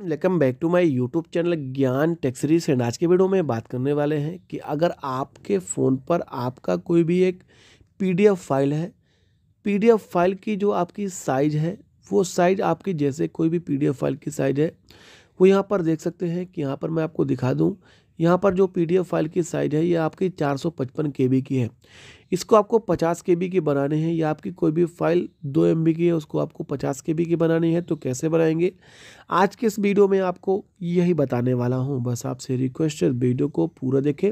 welcome back to my YouTube channel Gyan टेक्सरी से आज के वीडियो में बात करने वाले हैं कि अगर आपके फ़ोन पर आपका कोई भी एक पीडीएफ फाइल है पीडीएफ फाइल की जो आपकी साइज है वो साइज आपकी जैसे कोई भी पीडीएफ फाइल की साइज है वो यहाँ पर देख सकते हैं कि यहाँ पर मैं आपको दिखा दूँ यहाँ पर जो पीडीएफ फाइल की साइज है ये आपकी 455 केबी की है इसको आपको 50 केबी की बनानी है या आपकी कोई भी फाइल 2 एमबी की है उसको आपको 50 केबी की बनानी है तो कैसे बनाएंगे आज के इस वीडियो में आपको यही बताने वाला हूँ बस आपसे रिक्वेस्ट है वीडियो को पूरा देखें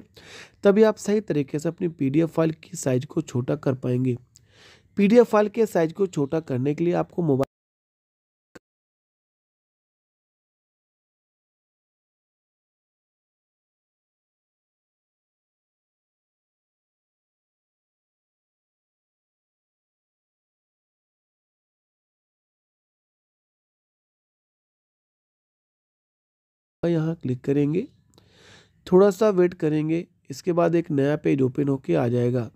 तभी आप सही तरीके से अपनी पी फाइल की साइज को छोटा कर पाएंगे पी फाइल के साइज को छोटा करने के लिए आपको मोबाइल यहाँ क्लिक करेंगे थोड़ा सा वेट करेंगे इसके बाद एक नया पेज ओपन होके आ जाएगा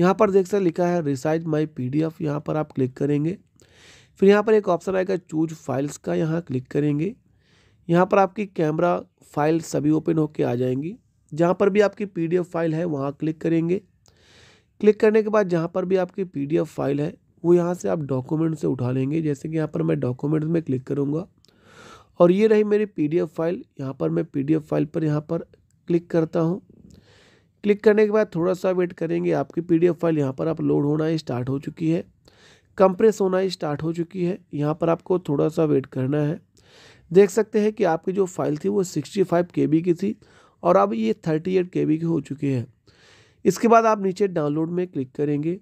यहाँ पर देख सकते लिखा है resize my P D F यहाँ पर आप क्लिक करेंगे फिर यहाँ पर एक ऑप्शन आएगा चूज फाइल्स का यहाँ क्लिक करेंगे यहाँ पर आपकी कैमरा फाइल सभी ओपन होके आ जाएंगी जहाँ पर भी आपकी पी डी एफ फाइल है वहाँ क्लिक करेंगे क्लिक करने के बाद जहाँ पर भी आपकी पी डी एफ फाइल है वो यहाँ से आप डॉक्यूमेंट से उठा लेंगे जैसे कि यहाँ पर मैं डॉक्यूमेंट्स में क्लिक करूँगा और ये रही मेरी पीडीएफ फाइल यहाँ पर मैं पीडीएफ फाइल पर यहाँ पर क्लिक करता हूँ क्लिक करने के बाद थोड़ा सा वेट करेंगे आपकी पीडीएफ फाइल यहाँ पर आप लोड होना स्टार्ट हो चुकी है कंप्रेस होना स्टार्ट हो चुकी है यहाँ पर आपको थोड़ा सा वेट करना है देख सकते हैं कि आपकी जो फाइल थी वो के बी की थी और अब ये के बी की हो चुकी है इसके बाद आप नीचे डाउनलोड में क्लिक करेंगे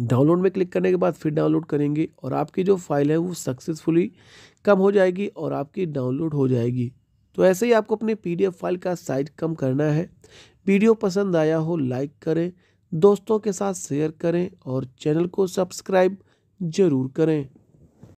डाउनलोड में क्लिक करने के बाद फिर डाउनलोड करेंगे और आपकी जो फाइल है वो सक्सेसफुली कम हो जाएगी और आपकी डाउनलोड हो जाएगी तो ऐसे ही आपको अपने पीडीएफ फाइल का साइज कम करना है वीडियो पसंद आया हो लाइक करें दोस्तों के साथ शेयर करें और चैनल को सब्सक्राइब ज़रूर करें